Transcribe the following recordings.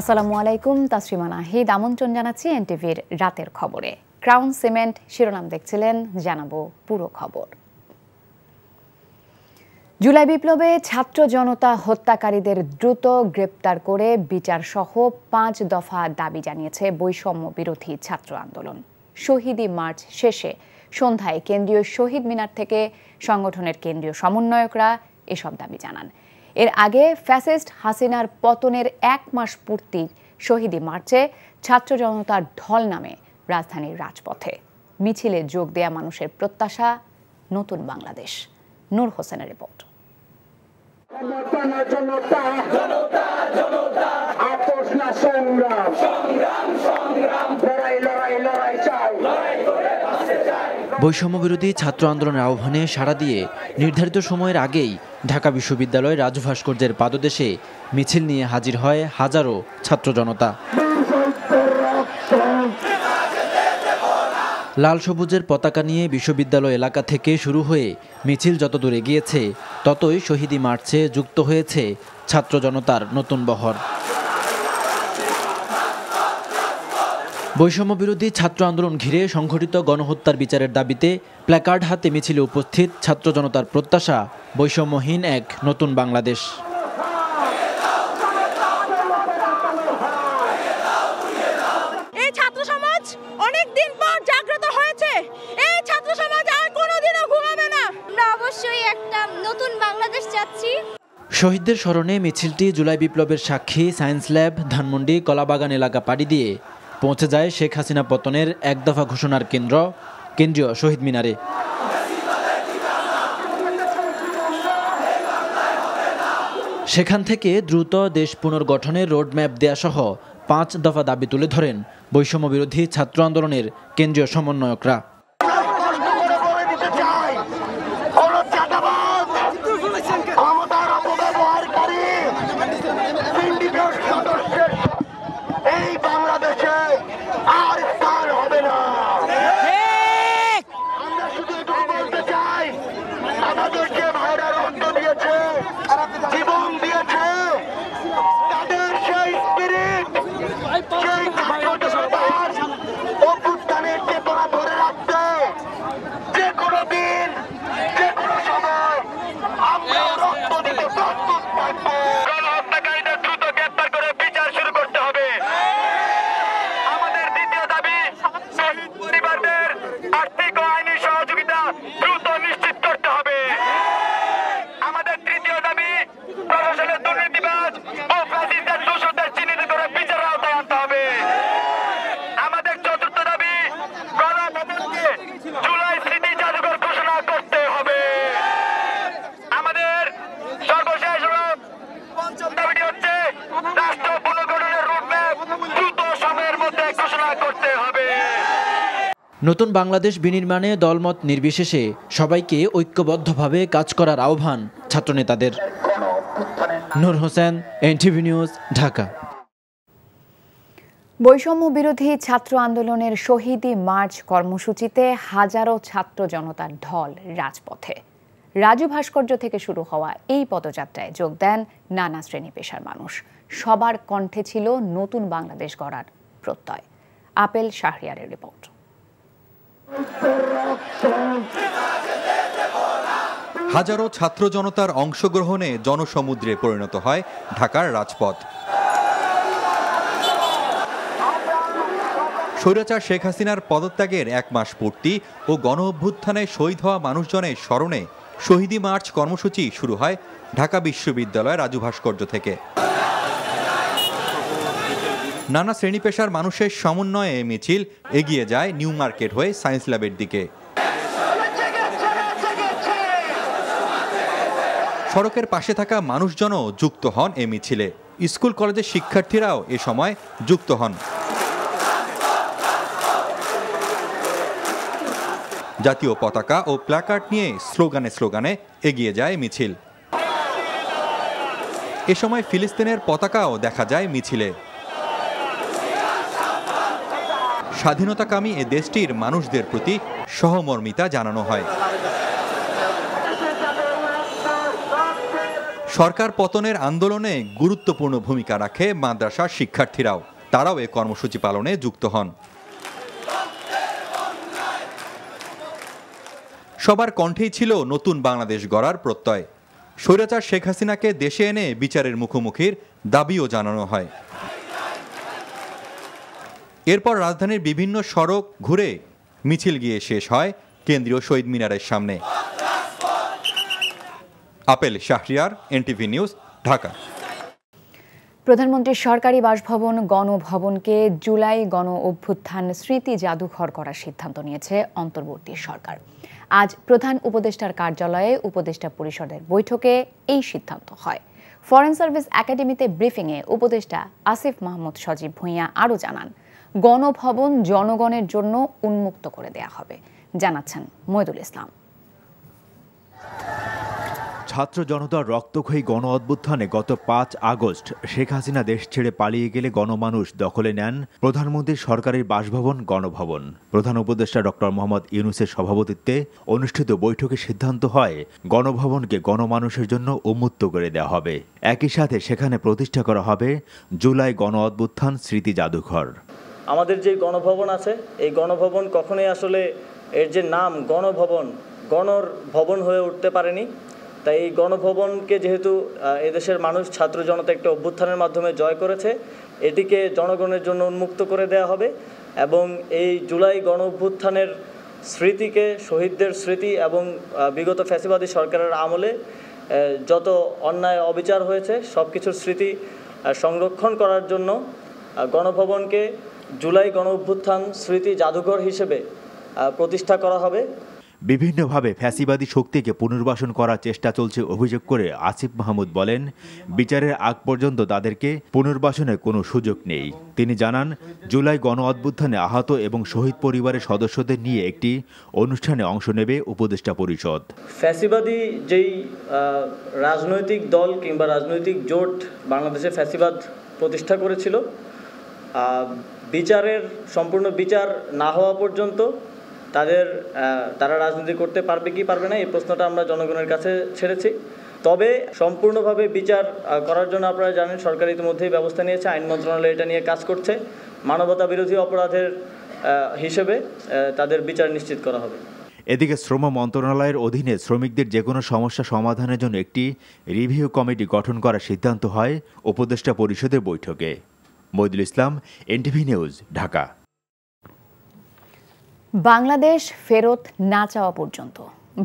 আসসালামু আলাইকুম তাসরিমা নাহিদ আমন্ত্রণ জানাচ্ছি এনটিভির রাতের খবরে ক্রাউন সিমেন্ট শিরোনাম দেখছিলেন জানাবো পুরো খবর জুলাই বিপ্লবে ছাত্র জনতা হত্যাকারীদের দ্রুত গ্রেপ্তার করে বিচার সহ পাঁচ দফা দাবি জানিয়েছে বৈষম্য বিরোধী ছাত্র আন্দোলন শহীদি মার্চ শেষে সন্ধ্যায় কেন্দ্রীয় শহীদ মিনার থেকে সংগঠনের কেন্দ্রীয় সমন্বয়করা এসব দাবি জানান এর আগে ফ্যাসিস্ট হাসিনার পতনের এক মাস পূর্তি শহীদী মার্চে ছাত্র জনতার ঢল নামে রাজধানীর রাজপথে মিছিলে যোগ দেয়া মানুষের প্রত্যাশা নতুন বাংলাদেশ নূর হোসেনের রিপোর্ট সংগ্রাম লড়াই লড়াই লড়াই চাই বৈষম্যবিরোধী ছাত্র আন্দোলনের আহ্বানে সাড়া দিয়ে নির্ধারিত সময়ের আগেই ঢাকা বিশ্ববিদ্যালয় রাজভাস্কর্যের পাদদেশে মিছিল নিয়ে হাজির হয় হাজারো ছাত্র জনতা লাল সবুজের পতাকা নিয়ে বিশ্ববিদ্যালয় এলাকা থেকে শুরু হয়ে মিছিল যত দূরে গিয়েছে ততই শহীদি মার্চে যুক্ত হয়েছে ছাত্র জনতার নতুন বহর বৈষম্য বিরোধী ছাত্র আন্দোলন ঘিরে সংঘটিত গণহত্যার বিচারের দাবিতে প্ল্যাকার্ড হাতে মিছিলে উপস্থিত ছাত্র জনতার প্রত্যাশা বৈষম্যহীন এক নতুন বাংলাদেশ শহীদদের স্মরণে মিছিলটি জুলাই বিপ্লবের সাক্ষী সায়েন্স ল্যাব ধানমন্ডি কলাবাগান এলাকা পাড়ি দিয়ে পৌঁছে যায় শেখ হাসিনা পতনের এক দফা ঘোষণার কেন্দ্র কেন্দ্রীয় শহীদ মিনারে সেখান থেকে দ্রুত দেশ পুনর্গঠনের রোডম্যাপ দেয়াসহ পাঁচ দফা দাবি তুলে ধরেন বৈষম্য বিরোধী ছাত্র আন্দোলনের কেন্দ্রীয় সমন্বয়করা নতুন বাংলাদেশ বিনির্মাণে দলমত নির্বিশেষে সবাইকে ঐক্যবদ্ধভাবে কাজ করার আহ্বান ছাত্রনেতাদের নূর হোসেন এনটিভি নিউজ ঢাকা বৈষম্য বিরোধী ছাত্র আন্দোলনের শহীদি মার্চ কর্মসূচিতে হাজারো ছাত্র জনতার ঢল রাজপথে রাজু ভাস্কর্য থেকে শুরু হওয়া এই পদযাত্রায় যোগ দেন নানা শ্রেণী পেশার মানুষ সবার কণ্ঠে ছিল নতুন বাংলাদেশ গড়ার প্রত্যয় আপেল শাহরিয়ারের রিপোর্ট হাজারো ছাত্র জনতার অংশগ্রহণে জনসমুদ্রে পরিণত হয় ঢাকার রাজপথ স্বৈরাচার শেখ হাসিনার পদত্যাগের এক মাস পূর্তি ও গণ অভ্যুত্থানে শহীদ হওয়া মানুষজনের স্মরণে শহীদি মার্চ কর্মসূচি শুরু হয় ঢাকা বিশ্ববিদ্যালয়ের রাজু ভাস্কর্য থেকে নানা শ্রেণী পেশার মানুষের সমন্বয়ে মিছিল এগিয়ে যায় নিউ মার্কেট হয়ে সায়েন্স ল্যাবের দিকে সড়কের পাশে থাকা মানুষজনও যুক্ত হন এ মিছিলে স্কুল কলেজের শিক্ষার্থীরাও এ সময় যুক্ত হন জাতীয় পতাকা ও প্ল্যাকার্ড নিয়ে স্লোগানে স্লোগানে এগিয়ে যায় মিছিল এ সময় ফিলিস্তিনের পতাকাও দেখা যায় মিছিলে স্বাধীনতাকামী এ দেশটির মানুষদের প্রতি সহমর্মিতা জানানো হয় সরকার পতনের আন্দোলনে গুরুত্বপূর্ণ ভূমিকা রাখে মাদ্রাসার শিক্ষার্থীরাও তারাও এ কর্মসূচি পালনে যুক্ত হন সবার কণ্ঠেই ছিল নতুন বাংলাদেশ গড়ার প্রত্যয় স্বৈরাচার শেখ হাসিনাকে দেশে এনে বিচারের মুখোমুখির দাবিও জানানো হয় এরপর রাজধানীর বিভিন্ন সড়ক ঘুরে মিছিল গিয়ে শেষ হয় কেন্দ্রীয় শহীদ মিনারের সামনে আপেল শাহরিয়ার এনটিভি নিউজ ঢাকা প্রধানমন্ত্রীর সরকারি বাসভবন গণভবনকে জুলাই গণ অভ্যুত্থান স্মৃতি জাদুঘর করার সিদ্ধান্ত নিয়েছে অন্তর্বর্তী সরকার আজ প্রধান উপদেষ্টার কার্যালয়ে উপদেষ্টা পরিষদের বৈঠকে এই সিদ্ধান্ত হয় ফরেন সার্ভিস একাডেমিতে ব্রিফিংয়ে উপদেষ্টা আসিফ মাহমুদ সজীব ভূঁইয়া আরও জানান গণভবন জনগণের জন্য উন্মুক্ত করে দেয়া হবে জানাচ্ছেন মহিদুল ইসলাম ছাত্র জনতার রক্তক্ষয়ী গণ অভ্যুত্থানে গত পাঁচ আগস্ট শেখ হাসিনা দেশ ছেড়ে পালিয়ে গেলে গণমানুষ দখলে নেন প্রধানমন্ত্রীর সরকারের বাসভবন গণভবন প্রধান উপদেষ্টা ডক্টর মোহাম্মদ ইউনুসের সভাপতিত্বে অনুষ্ঠিত বৈঠকে সিদ্ধান্ত হয় গণভবনকে গণমানুষের জন্য উন্মুক্ত করে দেওয়া হবে একই সাথে সেখানে প্রতিষ্ঠা করা হবে জুলাই গণ অভ্যুত্থান স্মৃতি জাদুঘর আমাদের যে গণভবন আছে এই গণভবন কখনোই আসলে এর যে নাম গণভবন গণর ভবন হয়ে উঠতে পারেনি তাই এই গণভবনকে যেহেতু এদেশের মানুষ ছাত্র জনতা একটা অভ্যুত্থানের মাধ্যমে জয় করেছে এটিকে জনগণের জন্য উন্মুক্ত করে দেয়া হবে এবং এই জুলাই গণ অভ্যুত্থানের স্মৃতিকে শহীদদের স্মৃতি এবং বিগত ফ্যাসিবাদী সরকারের আমলে যত অন্যায় অবিচার হয়েছে সব কিছুর স্মৃতি সংরক্ষণ করার জন্য গণভবনকে জুলাই গণ অভ্যুত্থান স্মৃতি জাদুঘর হিসেবে প্রতিষ্ঠা করা হবে বিভিন্নভাবে ফ্যাসিবাদী শক্তিকে পুনর্বাসন করার চেষ্টা চলছে অভিযোগ করে আসিফ মাহমুদ বলেন বিচারের আগ পর্যন্ত তাদেরকে পুনর্বাসনের কোনো সুযোগ নেই তিনি জানান জুলাই গণ অভ্যুত্থানে আহত এবং শহীদ পরিবারের সদস্যদের নিয়ে একটি অনুষ্ঠানে অংশ নেবে উপদেষ্টা পরিষদ ফ্যাসিবাদী যেই রাজনৈতিক দল কিংবা রাজনৈতিক জোট বাংলাদেশে ফ্যাসিবাদ প্রতিষ্ঠা করেছিল বিচারের সম্পূর্ণ বিচার না হওয়া পর্যন্ত তাদের তারা রাজনীতি করতে পারবে কি পারবে না এই প্রশ্নটা আমরা জনগণের কাছে ছেড়েছি তবে সম্পূর্ণভাবে বিচার করার জন্য আপনারা জানেন সরকার ইতিমধ্যেই ব্যবস্থা নিয়েছে আইন মন্ত্রণালয় এটা নিয়ে কাজ করছে মানবতা বিরোধী অপরাধের হিসেবে তাদের বিচার নিশ্চিত করা হবে এদিকে শ্রম মন্ত্রণালয়ের অধীনে শ্রমিকদের যে কোনো সমস্যা সমাধানের জন্য একটি রিভিউ কমিটি গঠন করার সিদ্ধান্ত হয় উপদেষ্টা পরিষদের বৈঠকে মইদুল ইসলাম এনটিভি নিউজ ঢাকা বাংলাদেশ ফেরত না চাওয়া পর্যন্ত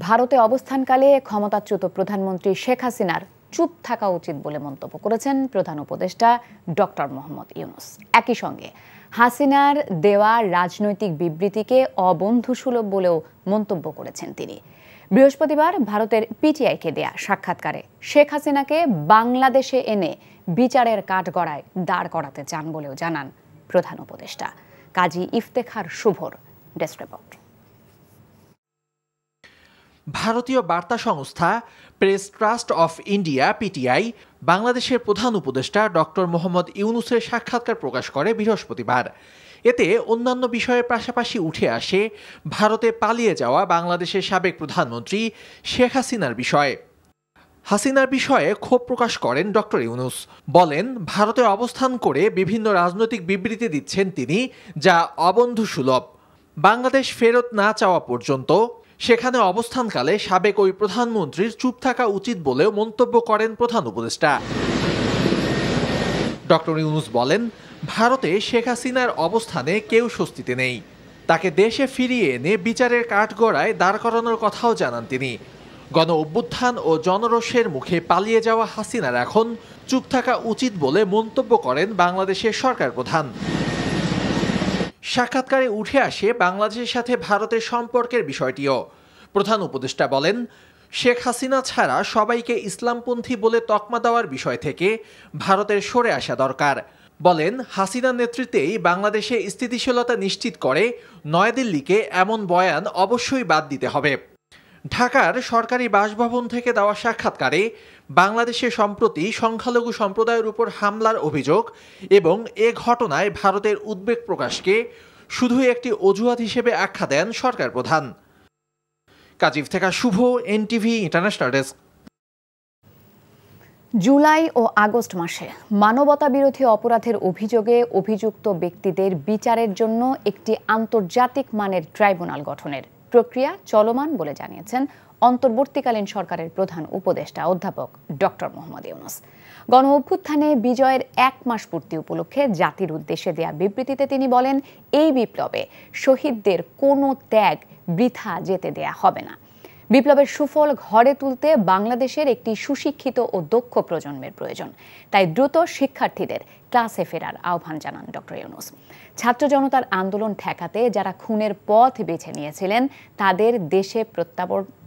ভারতে অবস্থানকালে ক্ষমতাচ্যুত প্রধানমন্ত্রী শেখ হাসিনার চুপ থাকা উচিত বলে মন্তব্য করেছেন প্রধান উপদেষ্টা ডক্টর মোহাম্মদ ইউনুস একই সঙ্গে হাসিনার দেওয়া রাজনৈতিক বিবৃতিকে অবন্ধুসুলভ বলেও মন্তব্য করেছেন তিনি বৃহস্পতিবার ভারতের পিটিআইকে দেয়া সাক্ষাৎকারে শেখ হাসিনাকে বাংলাদেশে এনে বিচারের কাঠগড়ায় দাঁড় করাতে চান বলেও জানান প্রধান উপদেষ্টা কাজী ইফতেখার শুভর ডেস্ক রিপোর্ট ভারতীয় বার্তা সংস্থা Press Trust of India PTI বাংলাদেশের প্রধান উপদেষ্টা ডক্টর মোহাম্মদ ইউনুসের সাক্ষাৎকার প্রকাশ করে বৃহস্পতিবার এতে অন্যান্য বিষয়ের পাশাপাশি উঠে আসে ভারতে পালিয়ে যাওয়া বাংলাদেশের সাবেক প্রধানমন্ত্রী শেখ হাসিনার বিষয় হাসিনার বিষয়ে ক্ষোভ প্রকাশ করেন ডক্টর ইউনুস বলেন ভারতে অবস্থান করে বিভিন্ন রাজনৈতিক বিবৃতি দিচ্ছেন তিনি যা অবন্ধু সুলভ বাংলাদেশ ফেরত না চাওয়া পর্যন্ত সেখানে অবস্থানকালে সাবেক ওই প্রধানমন্ত্রীর চুপ থাকা উচিত বলেও মন্তব্য করেন প্রধান উপদেষ্টা ডক্টর ইউনুস বলেন ভারতে শেখ হাসিনার অবস্থানে কেউ স্বস্তিতে নেই তাকে দেশে ফিরিয়ে এনে বিচারের কাঠগড়ায় দাঁড় করানোর কথাও জানান তিনি গণ অভ্যুত্থান ও জনরোষের মুখে পালিয়ে যাওয়া হাসিনার এখন চুপ থাকা উচিত বলে মন্তব্য করেন বাংলাদেশের সরকার প্রধান সাক্ষাৎকারে উঠে আসে বাংলাদেশের সাথে ভারতের সম্পর্কের বিষয়টিও প্রধান উপদেষ্টা বলেন শেখ হাসিনা ছাড়া সবাইকে ইসলামপন্থী বলে তকমা দেওয়ার বিষয় থেকে ভারতের সরে আসা দরকার বলেন হাসিনার নেতৃত্বেই বাংলাদেশে স্থিতিশীলতা নিশ্চিত করে নয়াদিল্লিকে এমন বয়ান অবশ্যই বাদ দিতে হবে ঢাকার সরকারি বাসভবন থেকে দেওয়া সাক্ষাৎকারে বাংলাদেশে সম্প্রতি সংখ্যালঘু সম্প্রদায়ের উপর হামলার অভিযোগ এবং এ ঘটনায় ভারতের উদ্বেগ প্রকাশকে শুধু একটি অজুহাত হিসেবে আখ্যা দেন সরকার প্রধান কাজিব থেকে Shuvo NTV international desk July ও আগস্ট মাসে মানবতা বিরোধী অপরাধের অভিযোগে অভিযুক্ত ব্যক্তিদের বিচারের জন্য একটি আন্তর্জাতিক মানের ট্রাইব্যুনাল গঠনের প্রক্রিয়া চলমান বলে জানিয়েছেন অন্তর্বর্তীকালীন সরকারের প্রধান উপদেষ্টা অধ্যাপক ডক্টর মোহাম্মদ ইউনুস গণ অভ্যুত্থানে বিজয়ের এক মাস পূর্তি উপলক্ষে জাতির উদ্দেশ্যে দেয়া বিবৃতিতে তিনি বলেন এই বিপ্লবে শহীদদের কোনো ত্যাগ বৃথা যেতে দেয়া হবে না বিপ্লবের সুফল ঘরে তুলতে বাংলাদেশের একটি সুশিক্ষিত ও দক্ষ প্রজন্মের প্রয়োজন তাই দ্রুত শিক্ষার্থীদের ক্লাসে ফেরার আহ্বান জানান ডক্টর ইউনুস ছাত্র জনতার আন্দোলন ঠেকাতে যারা খুনের পথ বেছে নিয়েছিলেন তাদের দেশে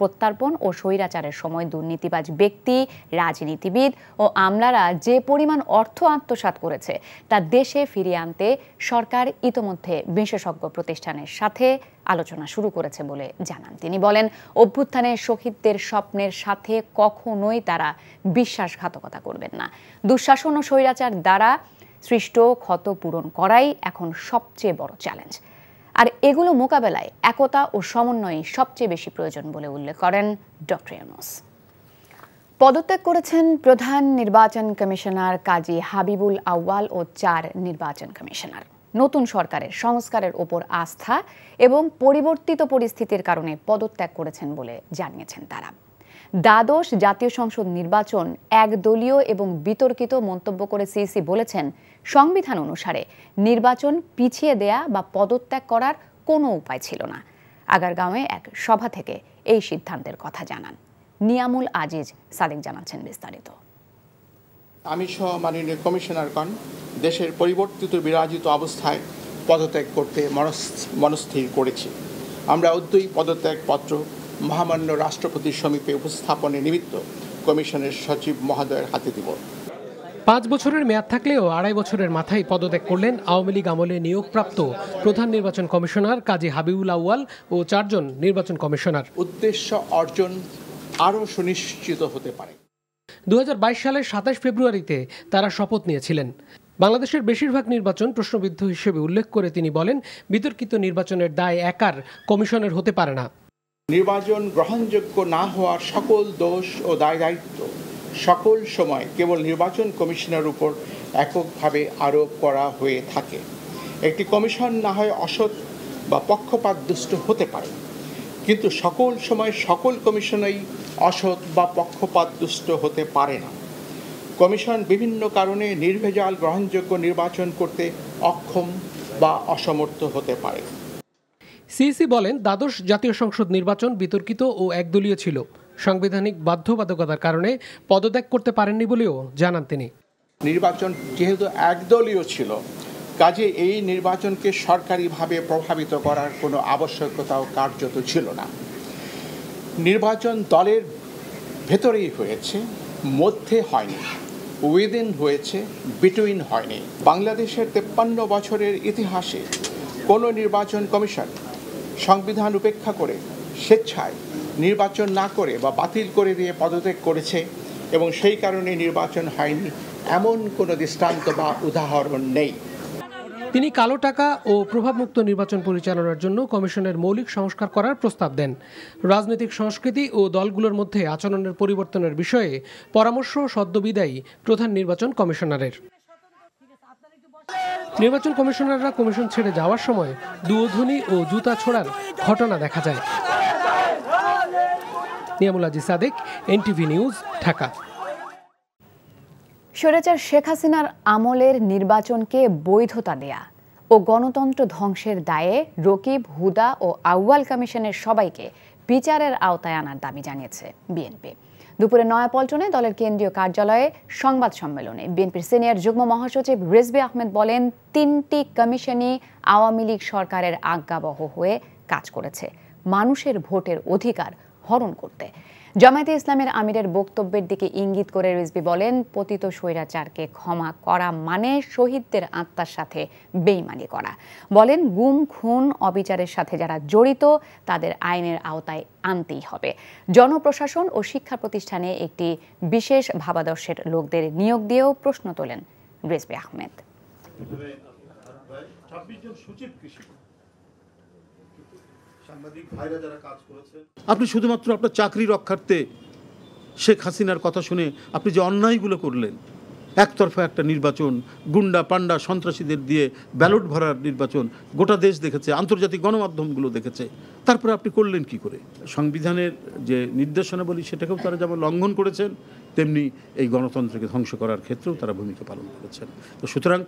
প্রত্যার্পণ ও স্বৈরাচারের সময় দুর্নীতিবাজ ব্যক্তি রাজনীতিবিদ ও আমলারা যে পরিমাণ অর্থ আত্মসাত করেছে তা দেশে ফিরিয়ে আনতে সরকার ইতোমধ্যে বিশেষজ্ঞ প্রতিষ্ঠানের সাথে আলোচনা শুরু করেছে বলে জানান তিনি বলেন অভ্যুত্থানে শহীদদের স্বপ্নের সাথে কখনোই তারা বিশ্বাসঘাতকতা করবেন না দুঃশাসন ও স্বৈরাচার দ্বারা সৃষ্ট ক্ষত পূরণ করাই এখন সবচেয়ে বড় চ্যালেঞ্জ আর এগুলো মোকাবেলায় একতা ও সমন্বয়ে সবচেয়ে বেশি প্রয়োজন বলে উল্লেখ করেন ডক্টর ইউনুস পদত্যাগ করেছেন প্রধান নির্বাচন কমিশনার কাজী হাবিবুল আউয়াল ও চার নির্বাচন কমিশনার নতুন সরকারের সংস্কারের ওপর আস্থা এবং পরিবর্তিত পরিস্থিতির কারণে পদত্যাগ করেছেন বলে জানিয়েছেন তারা দ্বাদশ জাতীয় সংসদ নির্বাচন একদলীয় এবং বিতর্কিত মন্তব্য করে সিইসি বলেছেন সংবিধান অনুসারে নির্বাচন পিছিয়ে দেয়া বা পদত্যাগ করার কোনো উপায় ছিল না আগারগাঁওয়ে এক সভা থেকে এই সিদ্ধান্তের কথা জানান নিয়ামুল আজিজ সাদেক জানাচ্ছেন বিস্তারিত আমি সহ মাননীয় কমিশনারগণ দেশের পরিবর্তিত বিরাজিত অবস্থায় পদত্যাগ করতে মনস্থির করেছি আমরা পদত্যাগ পদত্যাগপত্র মহামান্য রাষ্ট্রপতির সমীপে উপস্থাপনের নিমিত্ত কমিশনের সচিব মহোদয়ের হাতে দিব পাঁচ বছরের মেয়াদ থাকলেও আড়াই বছরের মাথায় পদত্যাগ করলেন আওয়ামী লীগ আমলে নিয়োগপ্রাপ্ত প্রধান নির্বাচন কমিশনার কাজী হাবিবুল আউয়াল ও চারজন নির্বাচন কমিশনার উদ্দেশ্য অর্জন আরও সুনিশ্চিত হতে পারে দু সালের সাতাশ ফেব্রুয়ারিতে তারা শপথ নিয়েছিলেন বাংলাদেশের বেশিরভাগ নির্বাচন প্রশ্নবিদ্ধ হিসেবে উল্লেখ করে তিনি বলেন বিতর্কিত নির্বাচনের দায় একার কমিশনের হতে পারে না নির্বাচন গ্রহণযোগ্য না হওয়ার সকল দোষ ও দায় দায়িত্ব সকল সময় কেবল নির্বাচন কমিশনের উপর এককভাবে আরোপ করা হয়ে থাকে একটি কমিশন না হয় অসৎ বা পক্ষপাতদুষ্ট হতে পারে কিন্তু সকল সময় সকল কমিশনেই অসৎ বা পক্ষপাতদুষ্ট হতে পারে না কমিশন বিভিন্ন কারণে নির্ভেজাল গ্রহণযোগ্য নির্বাচন করতে অক্ষম বা অসমর্থ হতে পারে সিইসি বলেন দ্বাদশ জাতীয় সংসদ নির্বাচন বিতর্কিত ও একদলীয় ছিল সাংবিধানিক বাধ্যবাধকতার কারণে পদত্যাগ করতে পারেননি বলেও জানান তিনি নির্বাচন যেহেতু একদলীয় ছিল কাজে এই নির্বাচনকে সরকারিভাবে প্রভাবিত করার কোনো আবশ্যকতাও কার্যত ছিল না নির্বাচন দলের ভেতরেই হয়েছে মধ্যে হয়নি উইদিন হয়েছে বিটুইন হয়নি বাংলাদেশের তেপ্পান্ন বছরের ইতিহাসে কোনো নির্বাচন কমিশন সংবিধান উপেক্ষা করে স্বেচ্ছায় নির্বাচন না করে বা বাতিল করে দিয়ে পদত্যাগ করেছে এবং সেই কারণে নির্বাচন হয়নি এমন কোনো দৃষ্টান্ত বা উদাহরণ নেই তিনি কালো টাকা ও প্রভাবমুক্ত নির্বাচন পরিচালনার জন্য কমিশনের মৌলিক সংস্কার করার প্রস্তাব দেন রাজনৈতিক সংস্কৃতি ও দলগুলোর মধ্যে আচরণের পরিবর্তনের বিষয়ে পরামর্শ সদ্যবিদায়ী প্রধান নির্বাচন কমিশনারের নির্বাচন কমিশনাররা কমিশন ছেড়ে যাওয়ার সময় দুধনী ও জুতা ছোড়ার ঘটনা দেখা যায় নিয়ামুলাজি সাদেক এনটিভি নিউজ ঢাকা সরেচার শেখ হাসিনার আমলের নির্বাচনকে বৈধতা দেয়া ও গণতন্ত্র ধ্বংসের দায়ে রকিব হুদা ও আউয়াল কমিশনের সবাইকে বিচারের আওতায় আনার দাবি জানিয়েছে বিএনপি দুপুরে নয়াপল্টনে দলের কেন্দ্রীয় কার্যালয়ে সংবাদ সম্মেলনে বিএনপির সিনিয়র যুগ্ম মহাসচিব রেজবি আহমেদ বলেন তিনটি কমিশনই আওয়ামী লীগ সরকারের আজ্ঞাবহ হয়ে কাজ করেছে মানুষের ভোটের অধিকার হরণ করতে জামায়াতে ইসলামের আমিরের বক্তব্যের দিকে ইঙ্গিত করে রিজবি বলেন পতিত স্বৈরাচারকে ক্ষমা করা মানে শহীদদের আত্মার সাথে বেইমানি করা বলেন গুম খুন অবিচারের সাথে যারা জড়িত তাদের আইনের আওতায় আনতেই হবে জনপ্রশাসন ও শিক্ষা প্রতিষ্ঠানে একটি বিশেষ ভাবাদর্শের লোকদের নিয়োগ দিয়েও প্রশ্ন তোলেন রিজবি আহমেদ আপনি শুধুমাত্র আপনার চাকরি রক্ষার্থে শেখ হাসিনার কথা শুনে আপনি যে অন্যায়গুলো করলেন একতরফা একটা নির্বাচন গুন্ডা পান্ডা সন্ত্রাসীদের দিয়ে ব্যালট ভরার নির্বাচন গোটা দেশ দেখেছে আন্তর্জাতিক গণমাধ্যমগুলো দেখেছে তারপরে আপনি করলেন কি করে সংবিধানের যে নির্দেশনাবলী সেটাকেও তারা যেমন লঙ্ঘন করেছেন তেমনি এই গণতন্ত্রকে ধ্বংস করার ক্ষেত্রেও তারা ভূমিকা পালন করেছেন তো সুতরাং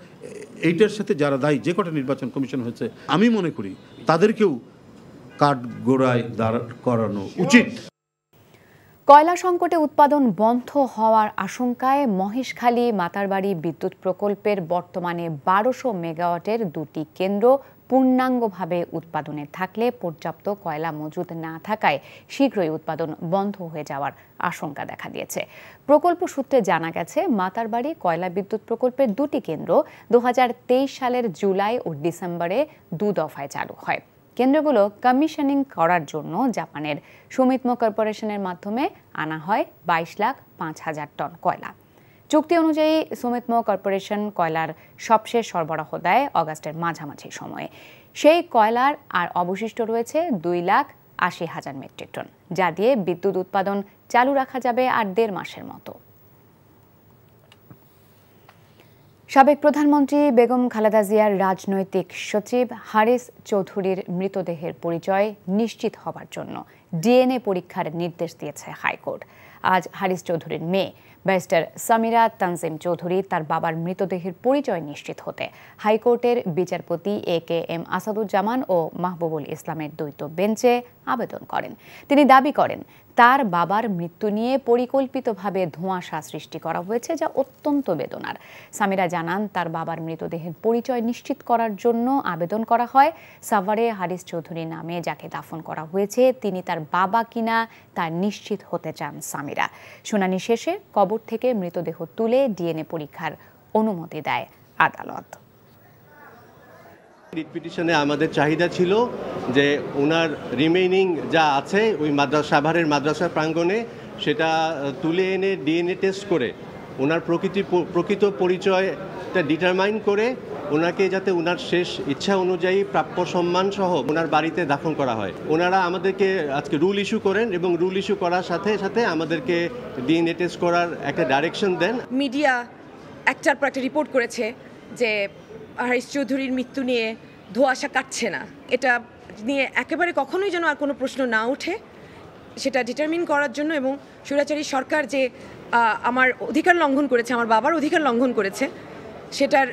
এইটার সাথে যারা দায়ী যে কটা নির্বাচন কমিশন হয়েছে আমি মনে করি তাদেরকেও দাঁড় করানো উচিত কয়লা সংকটে উৎপাদন বন্ধ হওয়ার আশঙ্কায় মহেশখালী মাতারবাড়ি বিদ্যুৎ প্রকল্পের বর্তমানে বারোশো মেগাওয়াটের দুটি কেন্দ্র পূর্ণাঙ্গভাবে উৎপাদনে থাকলে পর্যাপ্ত কয়লা মজুদ না থাকায় শীঘ্রই উৎপাদন বন্ধ হয়ে যাওয়ার আশঙ্কা দেখা দিয়েছে প্রকল্প সূত্রে জানা গেছে মাতারবাড়ি কয়লা বিদ্যুৎ প্রকল্পের দুটি কেন্দ্র দু সালের জুলাই ও ডিসেম্বরে দু দফায় চালু হয় কেন্দ্রগুলো কমিশনিং করার জন্য জাপানের সুমিত্ম কর্পোরেশনের মাধ্যমে আনা হয় বাইশ লাখ পাঁচ হাজার টন কয়লা চুক্তি অনুযায়ী সুমিত্ম কর্পোরেশন কয়লার সবশেষ সরবরাহ দেয় অগাস্টের মাঝামাঝি সময়ে সেই কয়লার আর অবশিষ্ট রয়েছে দুই লাখ আশি হাজার মেট্রিক টন যা দিয়ে বিদ্যুৎ উৎপাদন চালু রাখা যাবে আর দেড় মাসের মতো সাবেক প্রধানমন্ত্রী বেগম খালেদা জিয়ার রাজনৈতিক সচিব হারিস চৌধুরীর মৃতদেহের পরিচয় নিশ্চিত হবার জন্য ডিএনএ পরীক্ষার নির্দেশ দিয়েছে হাইকোর্ট আজ হারিস চৌধুরীর মেয়ে ব্যারিস্টার সামিরা তানজিম চৌধুরী তার বাবার মৃতদেহের পরিচয় নিশ্চিত হতে হাইকোর্টের বিচারপতি এ কে এম আসাদুজ্জামান ও মাহবুবুল ইসলামের দ্বৈত বেঞ্চে আবেদন করেন তিনি দাবি করেন তার বাবার মৃত্যু নিয়ে পরিকল্পিতভাবে ধোঁয়াশা সৃষ্টি করা হয়েছে যা অত্যন্ত বেদনার সামিরা জানান তার বাবার মৃতদেহের পরিচয় নিশ্চিত করার জন্য আবেদন করা হয় সাভারে হারিস চৌধুরী নামে যাকে দাফন করা হয়েছে তিনি তার বাবা কিনা তা নিশ্চিত হতে চান সামিরা শুনানি শেষে কবর থেকে মৃতদেহ তুলে ডিএনএ পরীক্ষার অনুমতি দেয় আদালত পিটিশনে আমাদের চাহিদা ছিল যে ওনার রিমেইনিং যা আছে ওই মাদ্রাসা সাভারের মাদ্রাসা প্রাঙ্গণে সেটা তুলে এনে ডিএনএ টেস্ট করে ওনার প্রকৃতি প্রকৃত পরিচয়টা ডিটারমাইন করে ওনাকে যাতে ওনার শেষ ইচ্ছা অনুযায়ী প্রাপ্য সম্মান সহ ওনার বাড়িতে দাফন করা হয় ওনারা আমাদেরকে আজকে রুল ইস্যু করেন এবং রুল ইস্যু করার সাথে সাথে আমাদেরকে ডিএনএ টেস্ট করার একটা ডাইরেকশন দেন মিডিয়া একটার পর একটা রিপোর্ট করেছে যে হারিশ চৌধুরীর মৃত্যু নিয়ে ধোয়াশা কাটছে না এটা নিয়ে একেবারে কখনোই যেন আর কোনো প্রশ্ন না ওঠে সেটা ডিটারমিন করার জন্য এবং সুরাচারী সরকার যে আমার অধিকার লঙ্ঘন করেছে আমার বাবার অধিকার লঙ্ঘন করেছে সেটার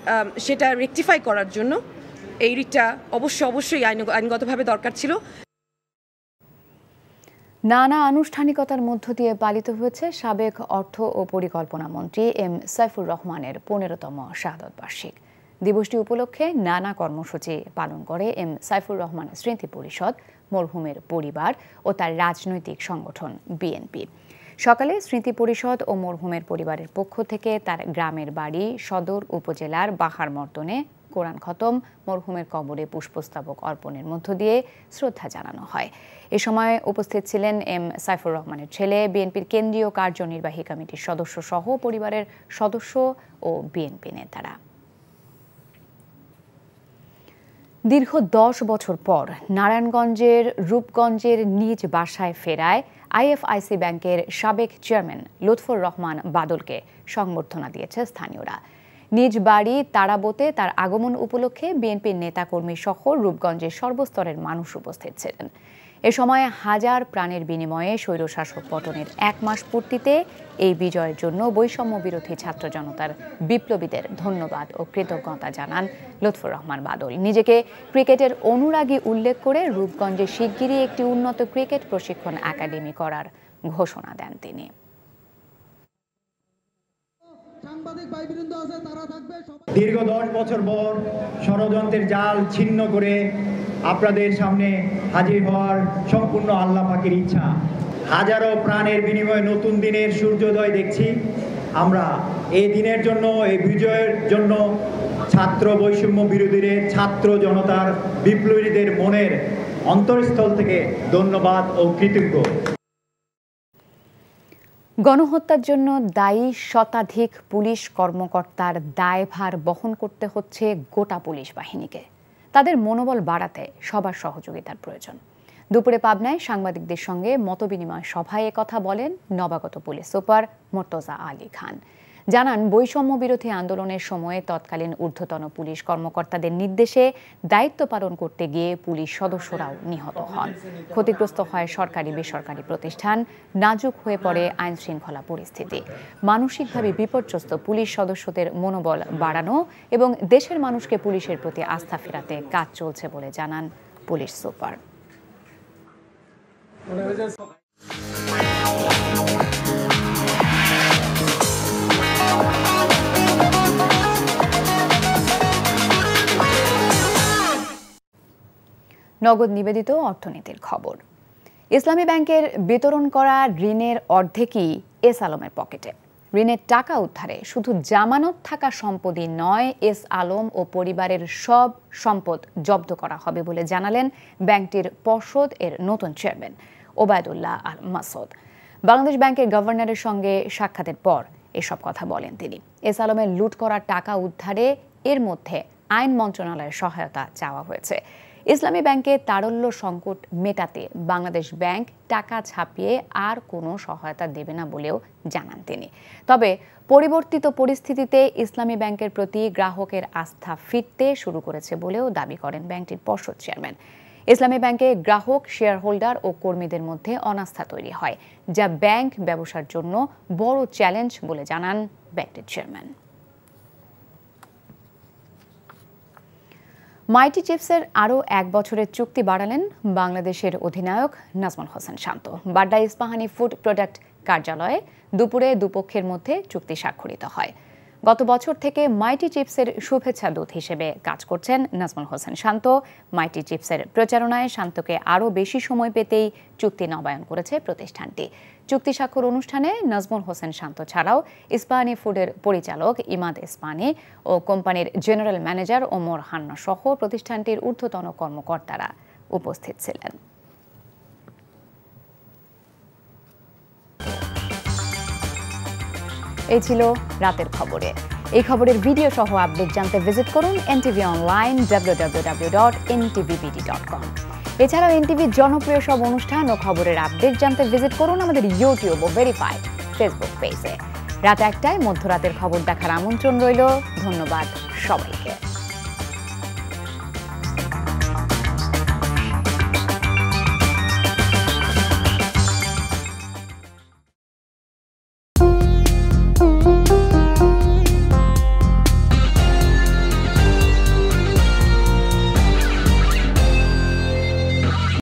সেটা রেকটিফাই করার জন্য এই রিটটা অবশ্য অবশ্যই আইনগতভাবে দরকার ছিল নানা আনুষ্ঠানিকতার মধ্য দিয়ে পালিত হয়েছে সাবেক অর্থ ও পরিকল্পনা মন্ত্রী এম সাইফুর রহমানের পনেরোতম শাহাদত বার্ষিক দিবসটি উপলক্ষে নানা কর্মসূচি পালন করে এম সাইফুর রহমান স্মৃতি পরিষদ মরহুমের পরিবার ও তার রাজনৈতিক সংগঠন বিএনপি সকালে স্মৃতি পরিষদ ও মরহুমের পরিবারের পক্ষ থেকে তার গ্রামের বাড়ি সদর উপজেলার বাহার মর্তনে কোরআন খতম মরহুমের কবরে পুষ্পস্তাবক অর্পণের মধ্য দিয়ে শ্রদ্ধা জানানো হয় এ সময় উপস্থিত ছিলেন এম সাইফুর রহমানের ছেলে বিএনপির কেন্দ্রীয় কার্যনির্বাহী কমিটির সদস্য সহ পরিবারের সদস্য ও বিএনপি নেতারা দীর্ঘ দশ বছর পর নারায়ণগঞ্জের রূপগঞ্জের নিজ বাসায় ফেরায় আইএফআইসি ব্যাংকের সাবেক চেয়ারম্যান লুৎফর রহমান বাদলকে সংবর্ধনা দিয়েছে স্থানীয়রা নিজ বাড়ি তারাবোতে তার আগমন উপলক্ষে বিএনপির নেতাকর্মী সহ রূপগঞ্জের সর্বস্তরের মানুষ উপস্থিত ছিলেন এ সময় হাজার প্রাণের বিনিময়ে স্বৈরশাসক পতনের এক মাস পূর্তিতে এই বিজয়ের জন্য বৈষম্য বিরোধী ছাত্র জনতার বিপ্লবীদের ধন্যবাদ ও কৃতজ্ঞতা জানান লুৎফুর রহমান বাদল নিজেকে ক্রিকেটের অনুরাগী উল্লেখ করে রূপগঞ্জে শিগগিরই একটি উন্নত ক্রিকেট প্রশিক্ষণ একাডেমি করার ঘোষণা দেন তিনি দীর্ঘ দশ বছর পর ষড়যন্ত্রের জাল ছিন্ন করে আপনাদের সামনে হাজির হওয়ার সম্পূর্ণ আল্লাহ পাখির ইচ্ছা হাজারো প্রাণের বিনিময়ে নতুন দিনের সূর্যোদয় দেখছি আমরা এই দিনের জন্য এই বিজয়ের জন্য ছাত্র বৈষম্য বিরোধীদের ছাত্র জনতার বিপ্লবীদের মনের অন্তরস্থল থেকে ধন্যবাদ ও কৃতজ্ঞ গণহত্যার জন্য দায়ী শতাধিক পুলিশ কর্মকর্তার দায়ভার বহন করতে হচ্ছে গোটা পুলিশ বাহিনীকে তাদের মনোবল বাড়াতে সবার সহযোগিতার প্রয়োজন দুপুরে পাবনায় সাংবাদিকদের সঙ্গে মতবিনিময় সভায় কথা বলেন নবাগত পুলিশ সুপার মোর্তজা আলী খান জানান বৈষম্য বিরোধী আন্দোলনের সময়ে তৎকালীন ঊর্ধ্বতন পুলিশ কর্মকর্তাদের নির্দেশে দায়িত্ব পালন করতে গিয়ে পুলিশ সদস্যরাও নিহত হন ক্ষতিগ্রস্ত হয় সরকারি বেসরকারি প্রতিষ্ঠান নাজুক হয়ে পড়ে আইন শৃঙ্খলা পরিস্থিতি মানসিকভাবে বিপর্যস্ত পুলিশ সদস্যদের মনোবল বাড়ানো এবং দেশের মানুষকে পুলিশের প্রতি আস্থা ফেরাতে কাজ চলছে বলে জানান পুলিশ সুপার নগদ নিবেদিত অর্থনীতির খবর ইসলামী ব্যাংকের বিতরণ করা ঋণের অর্ধেকই এস আলমের পকেটে ঋণের টাকা উদ্ধারে শুধু জামানত থাকা সম্পদই নয় এস আলম ও পরিবারের সব সম্পদ জব্দ করা হবে বলে জানালেন ব্যাংকটির পর্ষদ এর নতুন চেয়ারম্যান ওবায়দুল্লাহ আল মাসুদ বাংলাদেশ ব্যাংকের গভর্নরের সঙ্গে সাক্ষাতের পর এসব কথা বলেন তিনি এস আলমের লুট করা টাকা উদ্ধারে এর মধ্যে আইন মন্ত্রণালয়ের সহায়তা চাওয়া হয়েছে ইসলামী ব্যাংকে তারল্য সংকট মেটাতে বাংলাদেশ ব্যাংক টাকা ছাপিয়ে আর কোনো সহায়তা দেবে না বলেও জানান তিনি তবে পরিবর্তিত পরিস্থিতিতে ইসলামী ব্যাংকের প্রতি গ্রাহকের আস্থা ফিরতে শুরু করেছে বলেও দাবি করেন ব্যাংকটির পর্ষদ চেয়ারম্যান ইসলামী ব্যাংকে গ্রাহক শেয়ারহোল্ডার ও কর্মীদের মধ্যে অনাস্থা তৈরি হয় যা ব্যাংক ব্যবসার জন্য বড় চ্যালেঞ্জ বলে জানান ব্যাংকটির চেয়ারম্যান মাইটি চিপসের আরও এক বছরের চুক্তি বাড়ালেন বাংলাদেশের অধিনায়ক নাজমুল হোসেন শান্ত বাড্ডা ইস্পাহানি ফুড প্রোডাক্ট কার্যালয়ে দুপুরে দুপক্ষের মধ্যে চুক্তি স্বাক্ষরিত হয় গত বছর থেকে মাইটি চিপসের শুভেচ্ছা দূত হিসেবে কাজ করছেন নাজমুল হোসেন শান্ত মাইটি চিপসের প্রচারণায় শান্তকে আরও বেশি সময় পেতেই চুক্তি নবায়ন করেছে প্রতিষ্ঠানটি চুক্তি স্বাক্ষর অনুষ্ঠানে নাজমুল হোসেন শান্ত ছাড়াও ইস্পাহানি ফুডের পরিচালক ইমাদ ইস্পানি ও কোম্পানির জেনারেল ম্যানেজার ওমর হান্না সহ প্রতিষ্ঠানটির ঊর্ধ্বতন কর্মকর্তারা উপস্থিত ছিলেন এই ছিল রাতের খবরে এই খবরের ভিডিও সহ আপডেট জানতে ভিজিট করুন NTV online W W W dot ntvbd dot com এছাড়াও এনটিভির জনপ্রিয় সব অনুষ্ঠান ও খবরের আপডেট জানতে ভিজিট করুন আমাদের ইউটিউব ও ভেরিফাইড ফেসবুক পেজে রাত একটায় মধ্যরাতের খবর দেখার আমন্ত্রণ রইল ধন্যবাদ সবাইকে